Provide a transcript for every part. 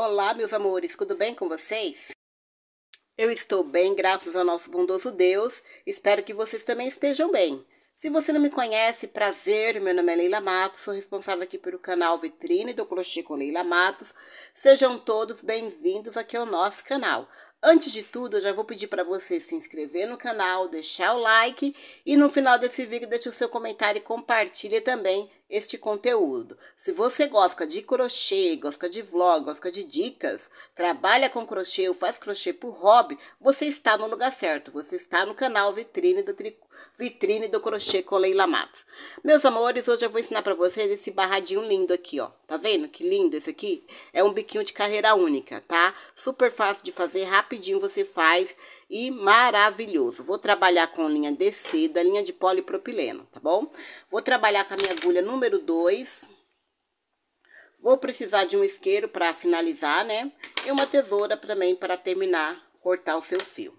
Olá, meus amores, tudo bem com vocês? Eu estou bem, graças ao nosso bondoso Deus. Espero que vocês também estejam bem. Se você não me conhece, prazer, meu nome é Leila Matos, sou responsável aqui pelo canal Vitrine do Crochê com Leila Matos. Sejam todos bem-vindos aqui ao nosso canal. Antes de tudo, eu já vou pedir para você se inscrever no canal, deixar o like e no final desse vídeo deixe o seu comentário e compartilhe também este conteúdo. Se você gosta de crochê, gosta de vlog, gosta de dicas, trabalha com crochê ou faz crochê por hobby, você está no lugar certo, você está no canal Vitrine do, Tri... Vitrine do Crochê com Leila Matos. Meus amores, hoje eu vou ensinar para vocês esse barradinho lindo aqui, ó. Tá vendo que lindo esse aqui? É um biquinho de carreira única, tá? Super fácil de fazer, rápido rapidinho você faz e maravilhoso. Vou trabalhar com linha descida, linha de polipropileno, tá bom? Vou trabalhar com a minha agulha número 2. Vou precisar de um isqueiro para finalizar, né? E uma tesoura também para terminar, cortar o seu fio.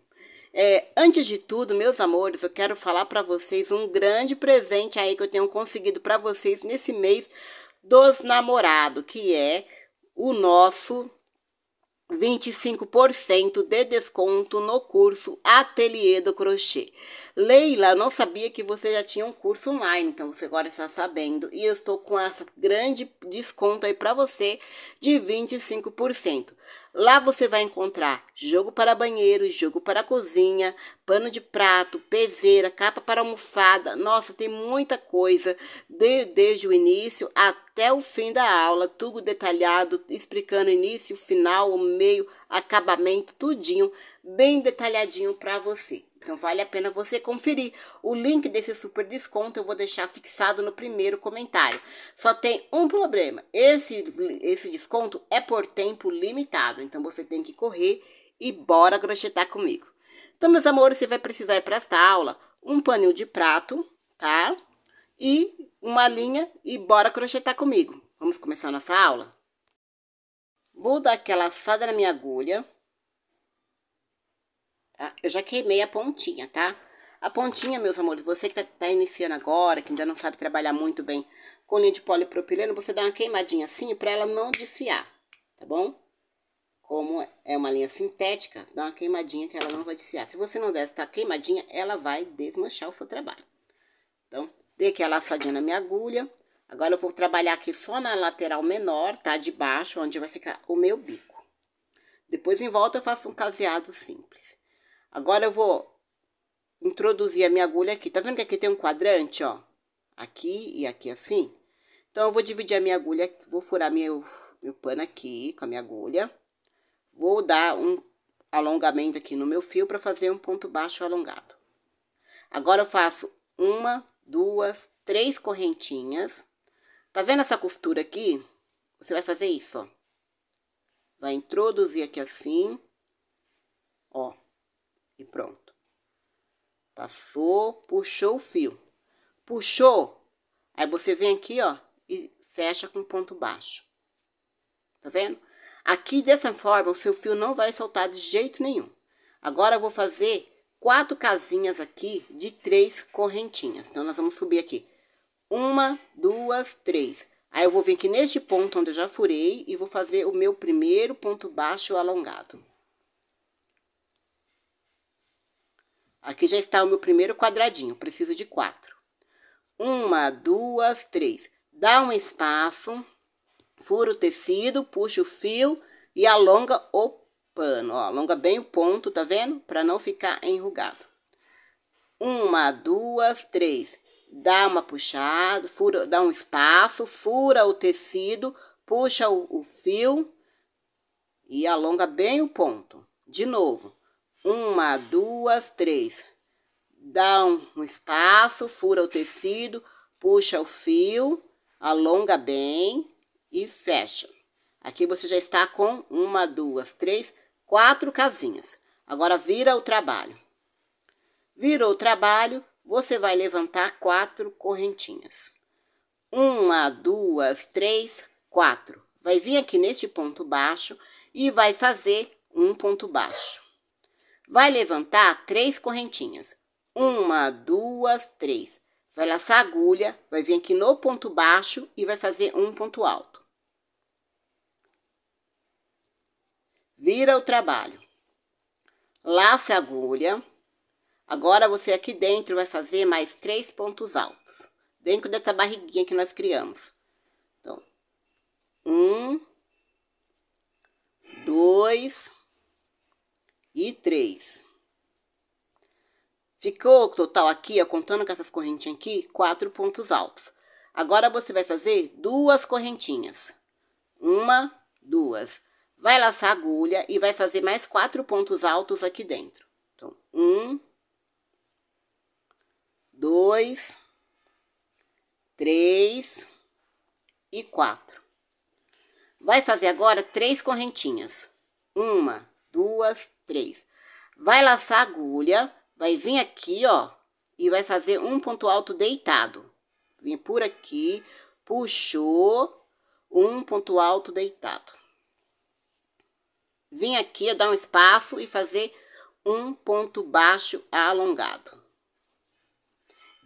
É, antes de tudo, meus amores, eu quero falar para vocês um grande presente aí que eu tenho conseguido para vocês nesse mês dos namorados, que é o nosso 25% de desconto no curso Ateliê do Crochê. Leila, não sabia que você já tinha um curso online, então você agora está sabendo. E eu estou com essa grande desconto aí para você de 25%. Lá você vai encontrar jogo para banheiro, jogo para cozinha, pano de prato, peseira, capa para almofada. Nossa, tem muita coisa de, desde o início até até o fim da aula, tudo detalhado, explicando início, final, o meio, acabamento, tudinho, bem detalhadinho para você. Então vale a pena você conferir. O link desse super desconto eu vou deixar fixado no primeiro comentário. Só tem um problema. Esse esse desconto é por tempo limitado, então você tem que correr e bora crochetar comigo. Então meus amores, você vai precisar para esta aula um paninho de prato, tá? e uma linha e bora crochetar comigo. Vamos começar nossa aula? Vou dar aquela assada na minha agulha. Tá? Eu já queimei a pontinha, tá? A pontinha, meus amores, você que tá, tá iniciando agora, que ainda não sabe trabalhar muito bem com linha de polipropileno, você dá uma queimadinha assim pra ela não desfiar, tá bom? Como é uma linha sintética, dá uma queimadinha que ela não vai desfiar. Se você não der essa queimadinha, ela vai desmanchar o seu trabalho. Então, Dei aqui a laçadinha na minha agulha. Agora, eu vou trabalhar aqui só na lateral menor, tá? De baixo, onde vai ficar o meu bico. Depois, em volta, eu faço um caseado simples. Agora, eu vou introduzir a minha agulha aqui. Tá vendo que aqui tem um quadrante, ó? Aqui e aqui assim. Então, eu vou dividir a minha agulha, vou furar meu, meu pano aqui com a minha agulha. Vou dar um alongamento aqui no meu fio para fazer um ponto baixo alongado. Agora, eu faço uma duas, três correntinhas. Tá vendo essa costura aqui? Você vai fazer isso, ó. Vai introduzir aqui assim, ó, e pronto. Passou, puxou o fio. Puxou, aí você vem aqui, ó, e fecha com ponto baixo. Tá vendo? Aqui, dessa forma, o seu fio não vai soltar de jeito nenhum. Agora, eu vou fazer quatro casinhas aqui de três correntinhas. Então, nós vamos subir aqui. Uma, duas, três. Aí, eu vou vir aqui neste ponto onde eu já furei e vou fazer o meu primeiro ponto baixo alongado. Aqui já está o meu primeiro quadradinho, preciso de quatro. Uma, duas, três. Dá um espaço, fura o tecido, puxa o fio e alonga o pano, ó, alonga bem o ponto, tá vendo? Para não ficar enrugado. Uma, duas, três. Dá uma puxada, fura, dá um espaço, fura o tecido, puxa o, o fio e alonga bem o ponto. De novo. Uma, duas, três. Dá um, um espaço, fura o tecido, puxa o fio, alonga bem e fecha. Aqui você já está com uma, duas, três, quatro casinhas. Agora vira o trabalho. Virou o trabalho, você vai levantar quatro correntinhas. Uma, duas, três, quatro. Vai vir aqui neste ponto baixo e vai fazer um ponto baixo. Vai levantar três correntinhas. Uma, duas, três. Vai laçar a agulha, vai vir aqui no ponto baixo e vai fazer um ponto alto. Vira o trabalho. Lace a agulha. Agora você aqui dentro vai fazer mais três pontos altos. Dentro dessa barriguinha que nós criamos. Então, um, dois e três. Ficou o total aqui, ó, contando com essas correntinhas aqui, quatro pontos altos. Agora, você vai fazer duas correntinhas. Uma, duas. Vai laçar a agulha e vai fazer mais quatro pontos altos aqui dentro. Então, um, dois, três e quatro. Vai fazer agora três correntinhas. Uma, duas, três. Vai laçar a agulha, vai vir aqui, ó, e vai fazer um ponto alto deitado. Vem por aqui, puxou, um ponto alto deitado. Vim aqui dar um espaço e fazer um ponto baixo alongado.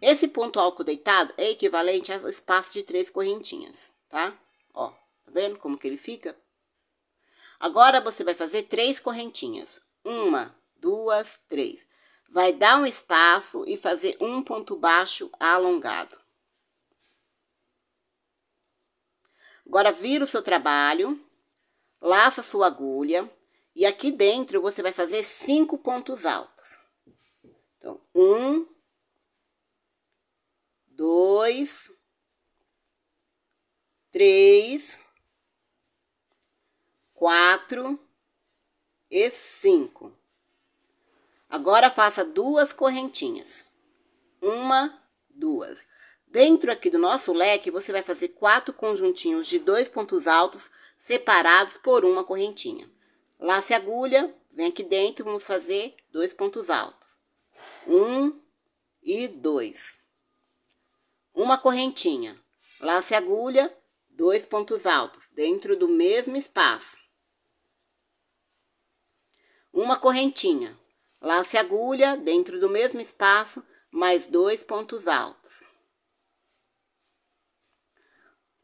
Esse ponto alto deitado é equivalente ao espaço de três correntinhas, tá? Ó, tá vendo como que ele fica? Agora, você vai fazer três correntinhas. Uma, duas, três. Vai dar um espaço e fazer um ponto baixo alongado. Agora, vira o seu trabalho laça sua agulha e aqui dentro você vai fazer cinco pontos altos. Então, um, dois, três, quatro e cinco. Agora faça duas correntinhas. Uma, duas. Dentro aqui do nosso leque, você vai fazer quatro conjuntinhos de dois pontos altos separados por uma correntinha. Lace a agulha, vem aqui dentro, vamos fazer dois pontos altos. Um e dois. Uma correntinha, lace a agulha, dois pontos altos dentro do mesmo espaço. Uma correntinha, lace a agulha dentro do mesmo espaço, mais dois pontos altos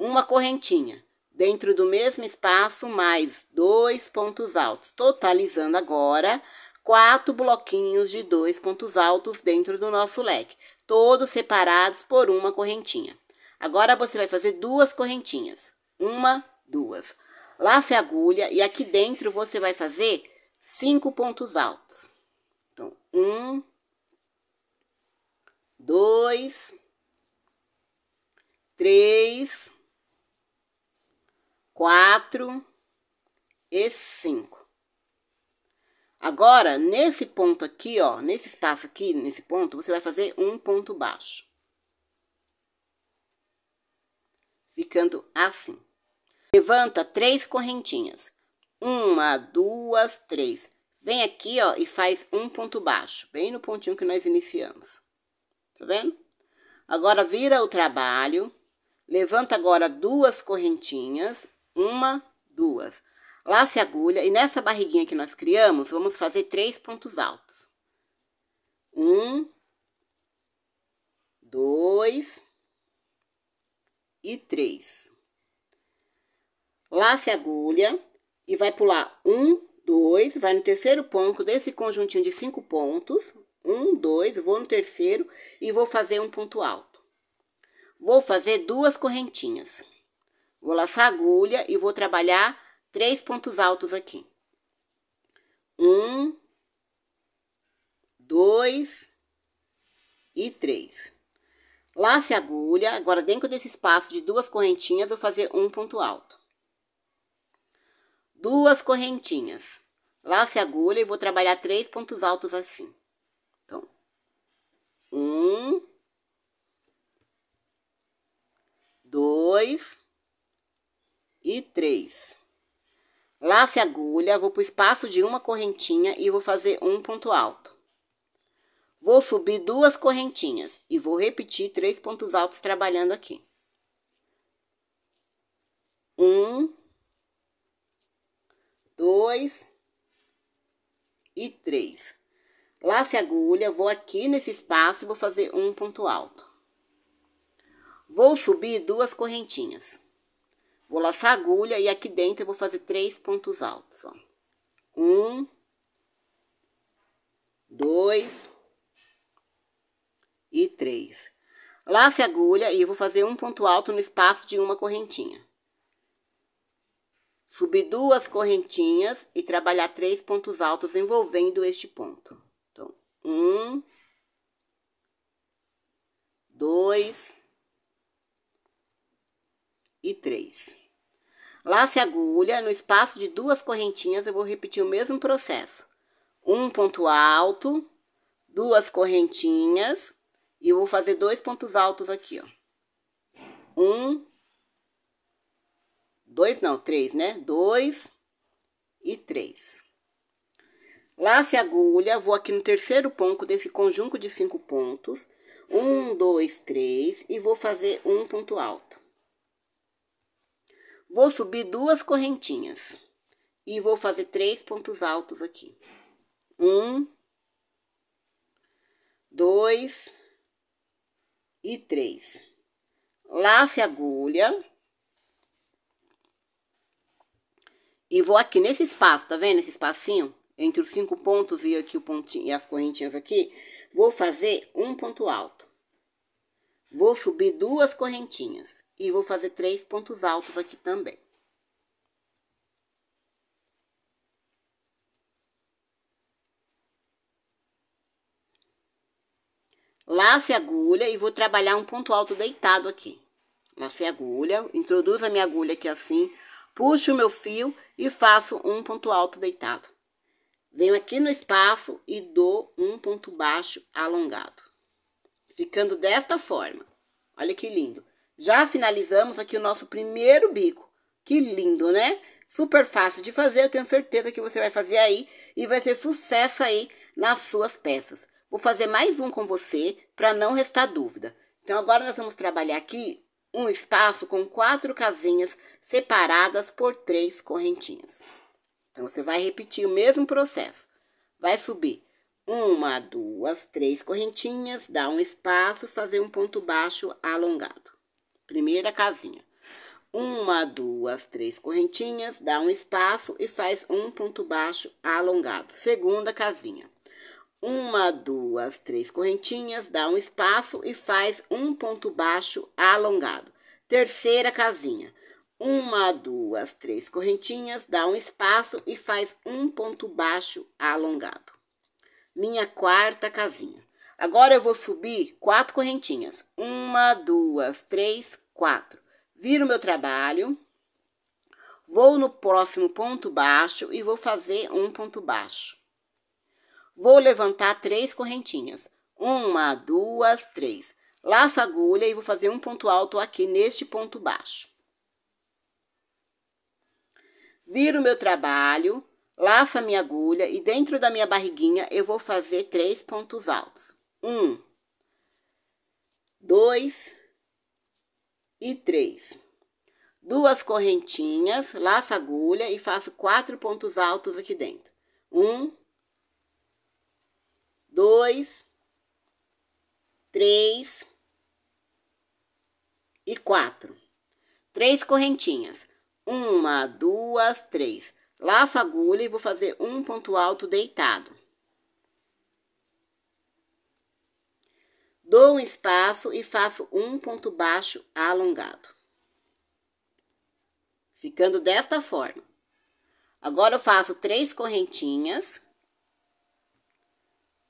uma correntinha. Dentro do mesmo espaço, mais dois pontos altos, totalizando agora quatro bloquinhos de dois pontos altos dentro do nosso leque, todos separados por uma correntinha. Agora você vai fazer duas correntinhas, uma, duas. Lace a agulha e aqui dentro você vai fazer cinco pontos altos. Então, um, dois, três, quatro e cinco. Agora, nesse ponto aqui, ó, nesse espaço aqui, nesse ponto, você vai fazer um ponto baixo. Ficando assim. Levanta três correntinhas. Uma, duas, três. Vem aqui, ó, e faz um ponto baixo, bem no pontinho que nós iniciamos. Tá vendo? Agora, vira o trabalho. Levanta agora duas correntinhas. Uma, duas. Lace a agulha e nessa barriguinha que nós criamos, vamos fazer três pontos altos. Um, dois e três. Lace a agulha e vai pular um, dois, vai no terceiro ponto desse conjuntinho de cinco pontos. Um, dois, vou no terceiro e vou fazer um ponto alto. Vou fazer duas correntinhas. Vou laçar agulha e vou trabalhar três pontos altos aqui. Um, dois e três. Lace a agulha, agora dentro desse espaço de duas correntinhas, vou fazer um ponto alto. Duas correntinhas. Lace a agulha e vou trabalhar três pontos altos assim. Então, um, dois e 3. Lace a agulha, vou para o espaço de uma correntinha e vou fazer um ponto alto. Vou subir duas correntinhas e vou repetir três pontos altos trabalhando aqui. Um, dois e três. Lace a agulha, vou aqui nesse espaço e vou fazer um ponto alto. Vou subir duas correntinhas. Vou laçar a agulha e aqui dentro eu vou fazer três pontos altos, ó. Um, dois e três. Lace a agulha e vou fazer um ponto alto no espaço de uma correntinha. Subir duas correntinhas e trabalhar três pontos altos envolvendo este ponto. Então, um, dois e três. Lace a agulha no espaço de duas correntinhas, eu vou repetir o mesmo processo. Um ponto alto, duas correntinhas, e eu vou fazer dois pontos altos aqui, ó. Um, dois não, três, né? Dois e três. Lace a agulha, vou aqui no terceiro ponto desse conjunto de cinco pontos. Um, dois, três, e vou fazer um ponto alto. Vou subir duas correntinhas. E vou fazer três pontos altos aqui. Um. Dois. E três. Lace a agulha. E vou aqui nesse espaço, tá vendo esse espacinho? Entre os cinco pontos e aqui o pontinho e as correntinhas aqui, vou fazer um ponto alto. Vou subir duas correntinhas e vou fazer três pontos altos aqui também. Lace a agulha e vou trabalhar um ponto alto deitado aqui. Lacei a agulha, introduzo a minha agulha aqui assim, puxo o meu fio e faço um ponto alto deitado. Venho aqui no espaço e dou um ponto baixo alongado ficando desta forma. Olha que lindo. Já finalizamos aqui o nosso primeiro bico. Que lindo, né? Super fácil de fazer, eu tenho certeza que você vai fazer aí e vai ser sucesso aí nas suas peças. Vou fazer mais um com você para não restar dúvida. Então, agora nós vamos trabalhar aqui um espaço com quatro casinhas separadas por três correntinhas. Então, você vai repetir o mesmo processo. Vai subir uma, duas, três correntinhas, dá um espaço, fazer um ponto baixo alongado. Primeira casinha. Uma, duas, três correntinhas, dá um espaço e faz um ponto baixo alongado. Segunda casinha. Uma, duas, três correntinhas, dá um espaço e faz um ponto baixo alongado. Terceira casinha. Uma, duas, três correntinhas, dá um espaço e faz um ponto baixo alongado minha quarta casinha. Agora eu vou subir quatro correntinhas. Uma, duas, três, quatro. Viro meu trabalho. Vou no próximo ponto baixo e vou fazer um ponto baixo. Vou levantar três correntinhas. Uma, duas, três. Laço a agulha e vou fazer um ponto alto aqui neste ponto baixo. Viro meu trabalho Laço a minha agulha e dentro da minha barriguinha eu vou fazer três pontos altos. Um, dois e três. Duas correntinhas, laço a agulha e faço quatro pontos altos aqui dentro. Um, dois, três e quatro. Três correntinhas. Uma, duas, três Laço a agulha e vou fazer um ponto alto deitado. Dou um espaço e faço um ponto baixo alongado. Ficando desta forma. Agora, eu faço três correntinhas.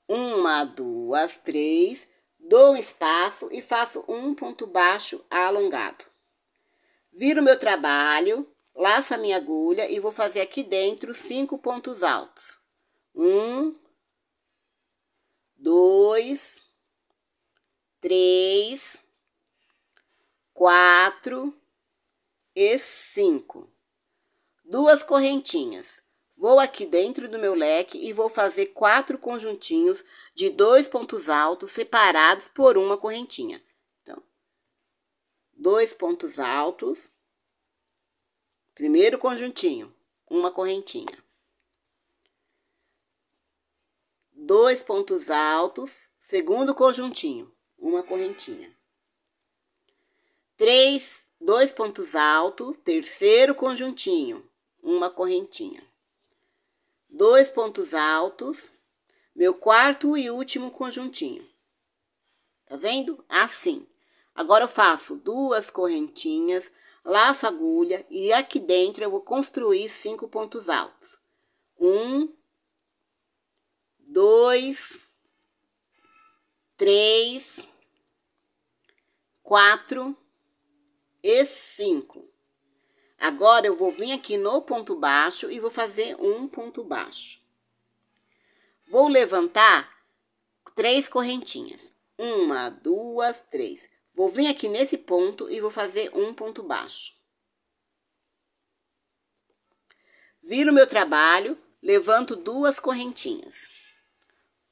Uma, duas, três. Dou um espaço e faço um ponto baixo alongado. Viro meu trabalho Laço a minha agulha e vou fazer aqui dentro cinco pontos altos. Um, dois, três, quatro e cinco. Duas correntinhas. Vou aqui dentro do meu leque e vou fazer quatro conjuntinhos de dois pontos altos separados por uma correntinha. Então, dois pontos altos Primeiro conjuntinho, uma correntinha. Dois pontos altos, segundo conjuntinho, uma correntinha. Três, dois pontos altos, terceiro conjuntinho, uma correntinha. Dois pontos altos, meu quarto e último conjuntinho. Tá vendo? Assim. Agora eu faço duas correntinhas laço a agulha e aqui dentro eu vou construir cinco pontos altos. Um, dois, três, quatro e cinco. Agora, eu vou vir aqui no ponto baixo e vou fazer um ponto baixo. Vou levantar três correntinhas. Uma, duas, três. Vou vir aqui nesse ponto e vou fazer um ponto baixo. Viro meu trabalho, levanto duas correntinhas.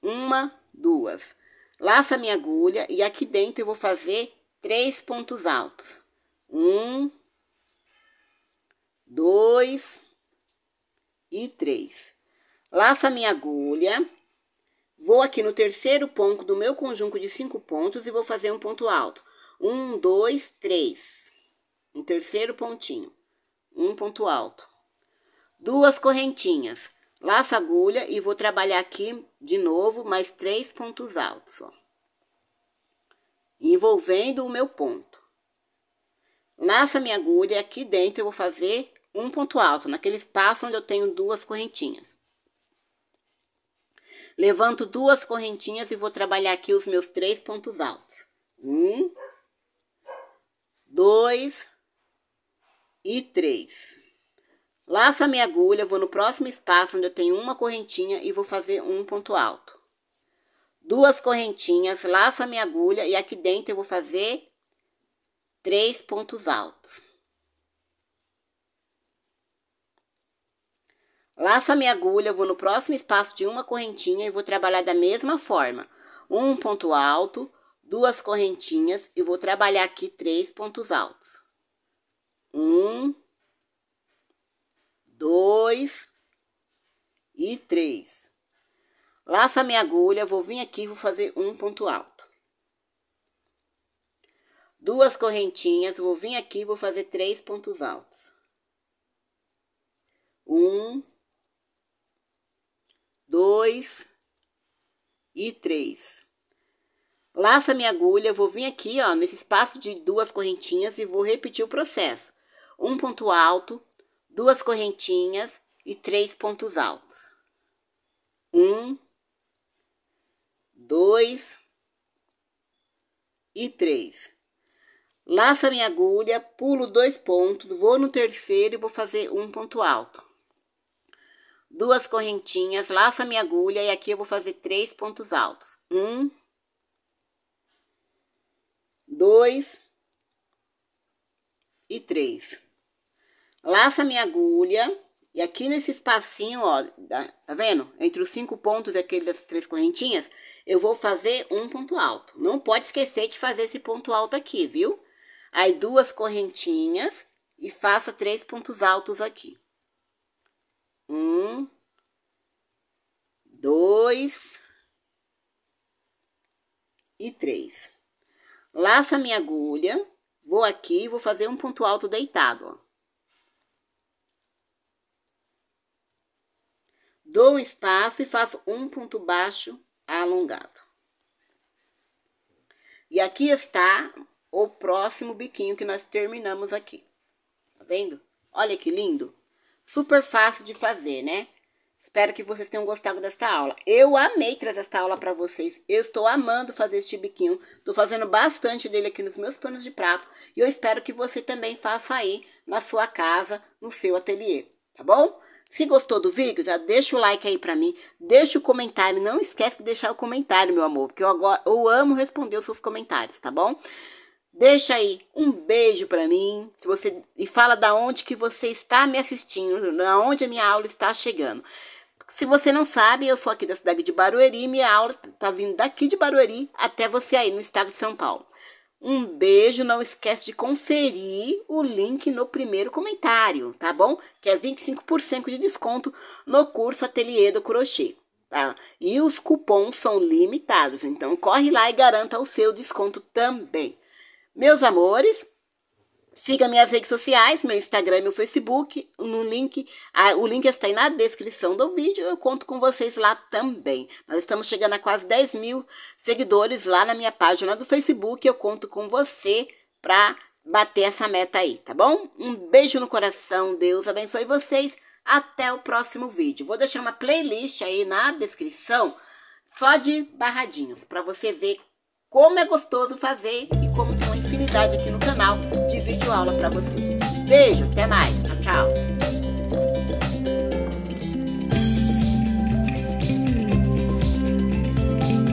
Uma, duas. Laço a minha agulha e aqui dentro eu vou fazer três pontos altos. Um, dois e três. Laço a minha agulha, vou aqui no terceiro ponto do meu conjunto de cinco pontos e vou fazer um ponto alto. Um, dois, três. Um terceiro pontinho. Um ponto alto. Duas correntinhas. Laço agulha e vou trabalhar aqui de novo mais três pontos altos, ó. Envolvendo o meu ponto. Laço a minha agulha e aqui dentro eu vou fazer um ponto alto, naquele espaço onde eu tenho duas correntinhas. Levanto duas correntinhas e vou trabalhar aqui os meus três pontos altos. Um, 2 e 3. Laço a minha agulha, vou no próximo espaço onde eu tenho uma correntinha e vou fazer um ponto alto. Duas correntinhas, laço a minha agulha e aqui dentro eu vou fazer três pontos altos. Laço a minha agulha, vou no próximo espaço de uma correntinha e vou trabalhar da mesma forma. Um ponto alto, duas correntinhas e vou trabalhar aqui três pontos altos. Um, dois e três. Laço a minha agulha, vou vir aqui e vou fazer um ponto alto. Duas correntinhas, vou vir aqui e vou fazer três pontos altos. Um, dois e três. Laço a minha agulha, vou vir aqui, ó, nesse espaço de duas correntinhas e vou repetir o processo. Um ponto alto, duas correntinhas e três pontos altos. Um, dois e três. Laço a minha agulha, pulo dois pontos, vou no terceiro e vou fazer um ponto alto. Duas correntinhas, laço a minha agulha e aqui eu vou fazer três pontos altos. Um, dois e três. Laça minha agulha. E aqui nesse espacinho, ó, tá, tá vendo? Entre os cinco pontos aquele das três correntinhas, eu vou fazer um ponto alto. Não pode esquecer de fazer esse ponto alto aqui, viu? Aí, duas correntinhas e faça três pontos altos aqui. Um, dois e três. Laço a minha agulha, vou aqui e vou fazer um ponto alto deitado, ó. Dou um espaço e faço um ponto baixo alongado. E aqui está o próximo biquinho que nós terminamos aqui. Tá vendo? Olha que lindo! Super fácil de fazer, né? Espero que vocês tenham gostado desta aula. Eu amei trazer esta aula para vocês. Eu estou amando fazer este biquinho. Estou fazendo bastante dele aqui nos meus panos de prato. E eu espero que você também faça aí na sua casa, no seu ateliê, tá bom? Se gostou do vídeo, já deixa o like aí pra mim, deixa o comentário, não esquece de deixar o comentário, meu amor, porque eu, agora, eu amo responder os seus comentários, tá bom? Deixa aí um beijo pra mim, se você e fala da onde que você está me assistindo, da onde a minha aula está chegando. Se você não sabe, eu sou aqui da cidade de Barueri, minha aula tá vindo daqui de Barueri até você aí no estado de São Paulo. Um beijo, não esquece de conferir o link no primeiro comentário, tá bom? Que é 25% de desconto no curso Ateliê do Crochê, tá? E os cupons são limitados, então corre lá e garanta o seu desconto também. Meus amores, Siga minhas redes sociais, meu Instagram e meu Facebook, no link, a, o link está aí na descrição do vídeo, eu conto com vocês lá também. Nós estamos chegando a quase 10 mil seguidores lá na minha página do Facebook, eu conto com você para bater essa meta aí, tá bom? Um beijo no coração, Deus abençoe vocês, até o próximo vídeo. Vou deixar uma playlist aí na descrição, só de barradinhos, para você ver como é gostoso fazer e como tem uma infinidade aqui no canal de vídeo aula para você. Beijo, até mais, tchau, tchau!